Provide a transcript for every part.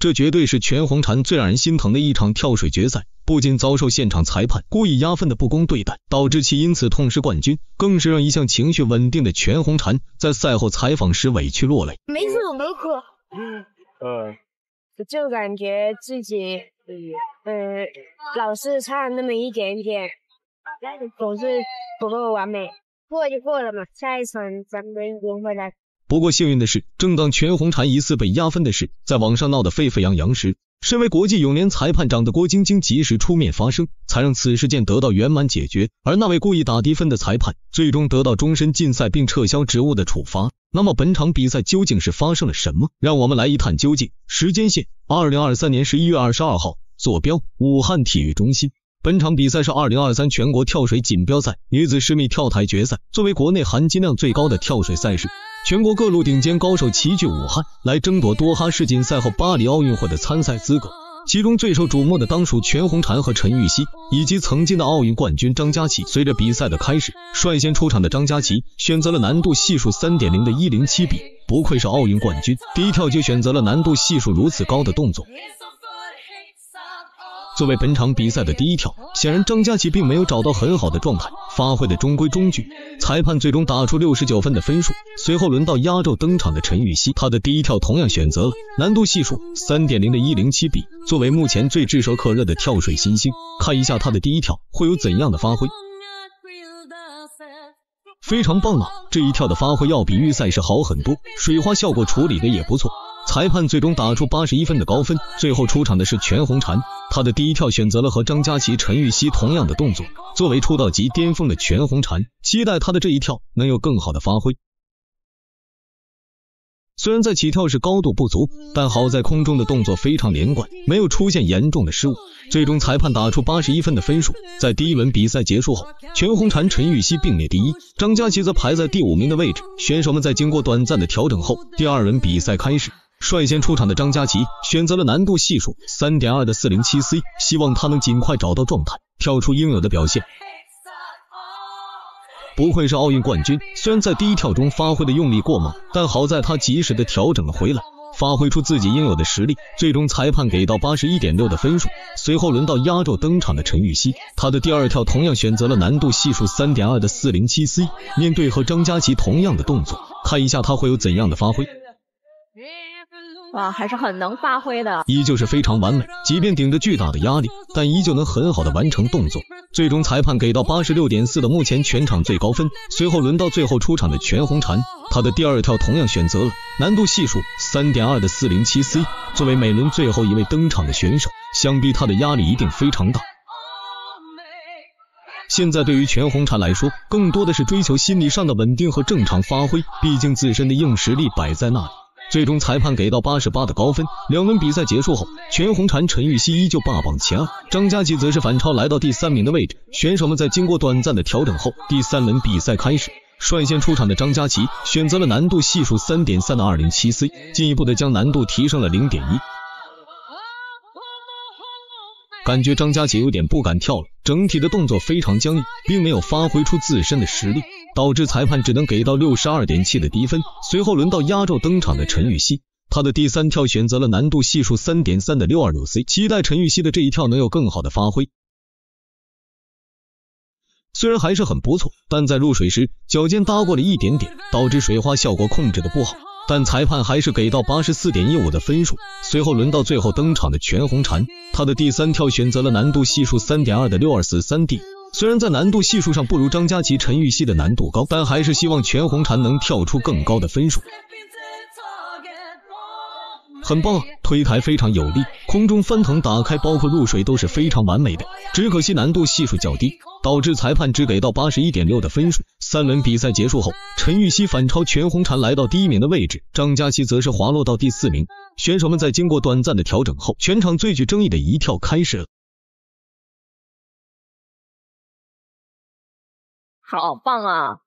这绝对是全红婵最让人心疼的一场跳水决赛，不仅遭受现场裁判故意压分的不公对待，导致其因此痛失冠军，更是让一向情绪稳定的全红婵在赛后采访时委屈落泪。没哭没哭，嗯就感觉自己嗯嗯，老是差那么一点点，总是不够完美，过就过了嘛，下一场咱们赢回来。不过幸运的是，正当全红婵疑似被压分的事在网上闹得沸沸扬扬时，身为国际泳联裁判长的郭晶晶及时出面发声，才让此事件得到圆满解决。而那位故意打低分的裁判，最终得到终身禁赛并撤销职务的处罚。那么本场比赛究竟是发生了什么？让我们来一探究竟。时间线：二零二三年十一月二十二号，坐标武汉体育中心。本场比赛是二零二三全国跳水锦标赛女子十米跳台决赛。作为国内含金量最高的跳水赛事，全国各路顶尖高手齐聚武汉，来争夺多哈世锦赛后巴黎奥运会的参赛资格。其中最受瞩目的当属全红婵和陈芋汐，以及曾经的奥运冠军张家琪。随着比赛的开始，率先出场的张家琪选择了难度系数三点零的一零七比。不愧是奥运冠军，第一跳就选择了难度系数如此高的动作。作为本场比赛的第一跳，显然张佳琪并没有找到很好的状态，发挥的中规中矩。裁判最终打出六十九分的分数。随后轮到压轴登场的陈芋汐，她的第一跳同样选择了难度系数三点零的一零七 B。作为目前最炙手可热的跳水新星，看一下她的第一跳会有怎样的发挥。非常棒啊！这一跳的发挥要比预赛时好很多，水花效果处理的也不错。裁判最终打出八十一分的高分。最后出场的是全红婵，她的第一跳选择了和张佳琪、陈芋汐同样的动作。作为出道即巅峰的全红婵，期待她的这一跳能有更好的发挥。虽然在起跳时高度不足，但好在空中的动作非常连贯，没有出现严重的失误。最终裁判打出八十一分的分数。在第一轮比赛结束后，全红婵、陈芋汐并列第一，张佳琪则排在第五名的位置。选手们在经过短暂的调整后，第二轮比赛开始。率先出场的张嘉琪选择了难度系数三点二的四零七 C，希望他能尽快找到状态，跳出应有的表现。不愧是奥运冠军，虽然在第一跳中发挥的用力过猛，但好在他及时的调整了回来，发挥出自己应有的实力，最终裁判给到八十一点六的分数。随后轮到压轴登场的陈芋汐，她的第二跳同样选择了难度系数三点二的四零七 C，面对和张嘉琪同样的动作，看一下他会有怎样的发挥。哇，还是很能发挥的，依旧是非常完美。即便顶着巨大的压力，但依旧能很好的完成动作。最终裁判给到八十六点四的目前全场最高分。随后轮到最后出场的全红婵，她的第二跳同样选择了难度系数三点二的四零七 C。作为每轮最后一位登场的选手，想必她的压力一定非常大。现在对于全红婵来说，更多的是追求心理上的稳定和正常发挥，毕竟自身的硬实力摆在那里。最终裁判给到八十八的高分。两轮比赛结束后，全红婵、陈芋汐依旧霸榜前二，张佳琪则是反超来到第三名的位置。选手们在经过短暂的调整后，第三轮比赛开始。率先出场的张佳琪选择了难度系数三点三的二零七 C，进一步的将难度提升了零点一。感觉张佳琪有点不敢跳了，整体的动作非常僵硬，并没有发挥出自身的实力。导致裁判只能给到六十二点七的低分。随后轮到压轴登场的陈芋汐，她的第三跳选择了难度系数三点三的六二六 C，期待陈芋汐的这一跳能有更好的发挥。虽然还是很不错，但在入水时脚尖搭过了一点点，导致水花效果控制的不好，但裁判还是给到八十四点一五的分数。随后轮到最后登场的全红婵，她的第三跳选择了难度系数三点二的六二四三 D。虽然在难度系数上不如张佳琪、陈玉汐的难度高，但还是希望全红婵能跳出更高的分数。很棒，推台非常有力，空中翻腾打开，包括入水都是非常完美的。只可惜难度系数较低，导致裁判只给到八十一点六的分数。三轮比赛结束后，陈玉汐反超全红婵，来到第一名的位置，张佳琪则是滑落到第四名。选手们在经过短暂的调整后，全场最具争议的一跳开始了。好棒啊！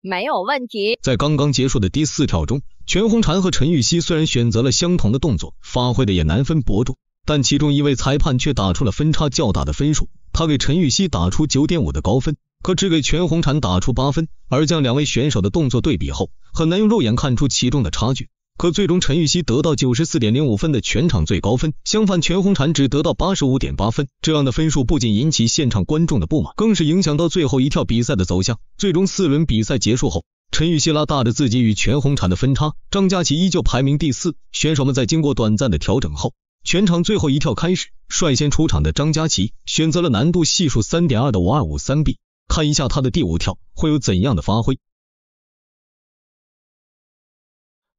没有问题。在刚刚结束的第四跳中，全红婵和陈芋汐虽然选择了相同的动作，发挥的也难分伯仲，但其中一位裁判却打出了分差较大的分数。他给陈芋汐打出九点五的高分，可只给全红婵打出八分。而将两位选手的动作对比后，很难用肉眼看出其中的差距。可最终，陈芋汐得到九十四点零五分的全场最高分，相反，全红婵只得到八十五点八分。这样的分数不仅引起现场观众的不满，更是影响到最后一跳比赛的走向。最终四轮比赛结束后，陈芋汐拉大着自己与全红婵的分差，张佳琪依旧排名第四。选手们在经过短暂的调整后，全场最后一跳开始。率先出场的张佳琪选择了难度系数三点二的五二五三 b，看一下他的第五跳会有怎样的发挥。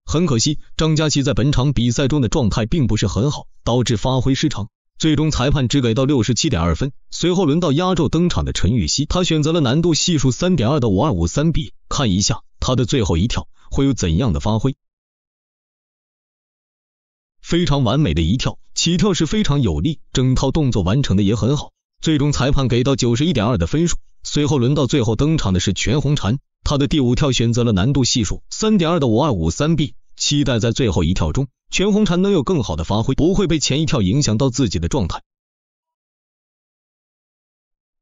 很可惜，张佳琪在本场比赛中的状态并不是很好，导致发挥失常，最终裁判只给到六十七点二分。随后轮到压轴登场的陈芋汐，她选择了难度系数三点二的五二五三 B，看一下她的最后一跳会有怎样的发挥。非常完美的一跳，起跳是非常有力，整套动作完成的也很好，最终裁判给到九十一点二的分数。随后轮到最后登场的是全红婵，她的第五跳选择了难度系数三点二的五二五三 B。期待在最后一跳中，全红婵能有更好的发挥，不会被前一跳影响到自己的状态。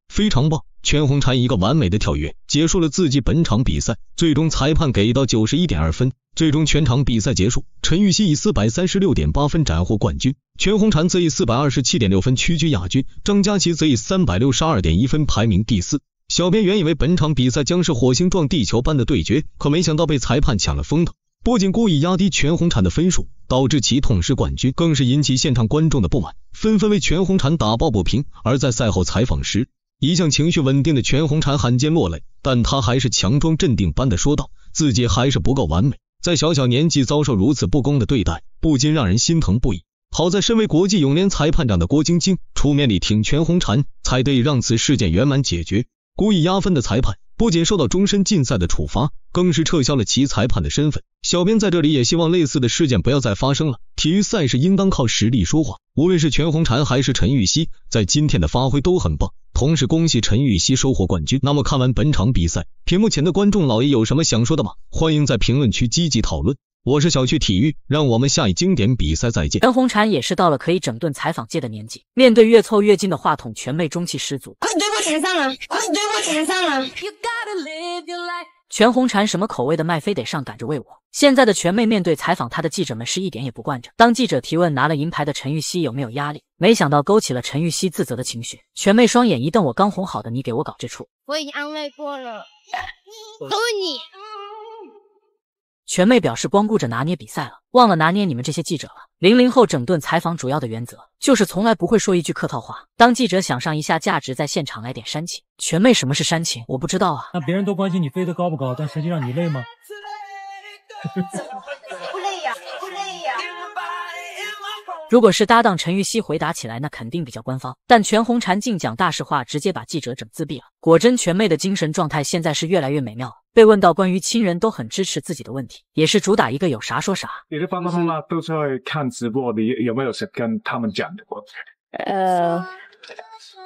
非常棒，全红婵一个完美的跳跃结束了自己本场比赛，最终裁判给到九十一点二分。最终全场比赛结束，陈芋汐以四百三十六点八分斩获冠军，全红婵则以四百二十七点六分屈居亚军，张家琪则以三百六十二点一分排名第四。小编原以为本场比赛将是火星撞地球般的对决，可没想到被裁判抢了风头。不仅故意压低全红婵的分数，导致其痛失冠军，更是引起现场观众的不满，纷纷为全红婵打抱不平。而在赛后采访时，一向情绪稳定的全红婵罕见落泪，但她还是强装镇定般的说道：“自己还是不够完美，在小小年纪遭受如此不公的对待，不禁让人心疼不已。”好在身为国际泳联裁判长的郭晶晶出面力挺全红婵，才得以让此事件圆满解决。故意压分的裁判。不仅受到终身禁赛的处罚，更是撤销了其裁判的身份。小编在这里也希望类似的事件不要再发生了。体育赛事应当靠实力说话，无论是全红婵还是陈芋汐，在今天的发挥都很棒。同时恭喜陈芋汐收获冠军。那么看完本场比赛，屏幕前的观众老爷有什么想说的吗？欢迎在评论区积极讨论。我是小趣体育，让我们下一经典比赛再见。全红婵也是到了可以整顿采访界的年纪，面对越凑越近的话筒，全妹中气十足。全红婵什么口味的麦，非得上赶着喂我。现在的全妹面对采访她的记者们是一点也不惯着。当记者提问拿了银牌的陈芋汐有没有压力，没想到勾起了陈芋汐自责的情绪。全妹双眼一瞪，我刚哄好的你给我搞这出。我已经安慰过了，都问你。全妹表示光顾着拿捏比赛了，忘了拿捏你们这些记者了。零零后整顿采访主要的原则就是从来不会说一句客套话。当记者想上一下价值，在现场来点煽情。全妹，什么是煽情？我不知道啊。那别人都关心你飞得高不高，但实际上你累吗？如果是搭档陈玉希回答起来，那肯定比较官方。但全红婵竟讲大实话，直接把记者整自闭了。果真，全妹的精神状态现在是越来越美妙了。被问到关于亲人都很支持自己的问题，也是主打一个有啥说啥。你的观众呢都在看直播你有没有是跟他们讲的过？呃，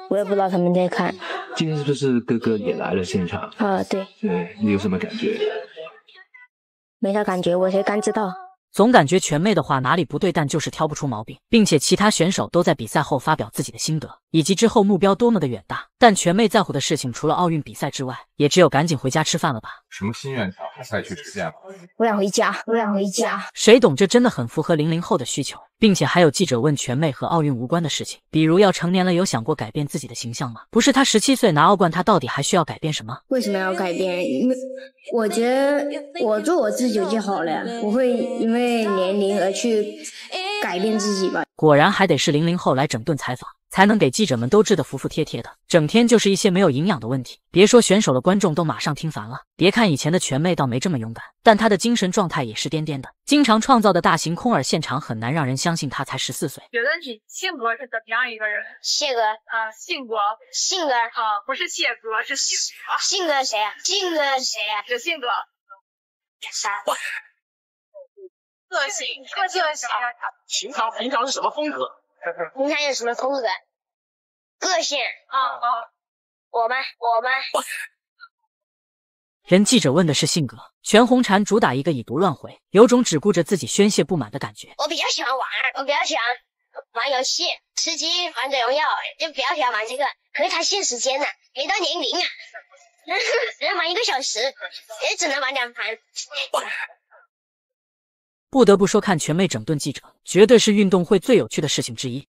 我也不知道他们在看。今天是不是哥哥也来了现场？啊，对。对，你有什么感觉？没啥感觉，我才刚知道。总感觉全妹的话哪里不对，但就是挑不出毛病，并且其他选手都在比赛后发表自己的心得。以及之后目标多么的远大，但全妹在乎的事情除了奥运比赛之外，也只有赶紧回家吃饭了吧？什么心愿条，再去实现吧。我想回家，我想回家。谁懂？这真的很符合零零后的需求，并且还有记者问全妹和奥运无关的事情，比如要成年了，有想过改变自己的形象吗？不是，她十七岁拿奥冠，她到底还需要改变什么？为什么要改变？因为我觉得我做我自己就好了，呀，不会因为年龄而去改变自己吧。果然还得是零零后来整顿采访，才能给记者们都治得服服帖帖的。整天就是一些没有营养的问题，别说选手了，观众都马上听烦了。别看以前的全妹倒没这么勇敢，但她的精神状态也是颠颠的，经常创造的大型空耳现场，很难让人相信她才十四岁。有问题，性格是怎么样一个人？性格啊，性格，性格啊，不是谢哥，是性格，性格谁呀？性格谁呀？这性格。个性，个性。平常平常是什么风格？平常有什么风格？个性。啊啊。我吗？我吗？人记者问的是性格，全红婵主打一个以毒乱回，有种只顾着自己宣泄不满的感觉。我比较喜欢玩，我比较喜欢玩游戏，吃鸡、王者荣耀，就比较喜欢玩这个。可是它限时间呢，没到年龄啊，只能玩一个小时，也只能玩两盘。不得不说，看全妹整顿记者，绝对是运动会最有趣的事情之一。